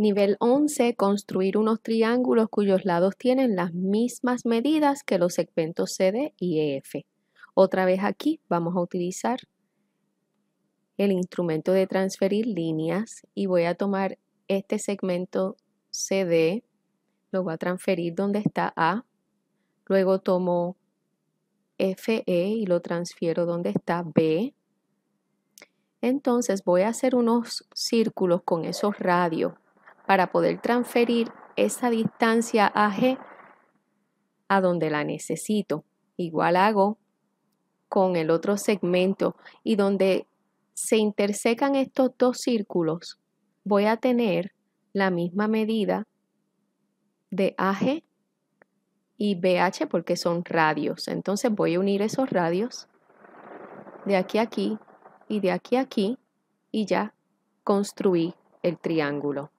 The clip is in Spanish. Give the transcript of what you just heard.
Nivel 11. Construir unos triángulos cuyos lados tienen las mismas medidas que los segmentos CD y EF. Otra vez aquí vamos a utilizar el instrumento de transferir líneas y voy a tomar este segmento CD, lo voy a transferir donde está A, luego tomo FE y lo transfiero donde está B. Entonces voy a hacer unos círculos con esos radios para poder transferir esa distancia AG a donde la necesito. Igual hago con el otro segmento y donde se intersecan estos dos círculos, voy a tener la misma medida de AG y BH porque son radios. Entonces voy a unir esos radios de aquí a aquí y de aquí a aquí y ya construí el triángulo.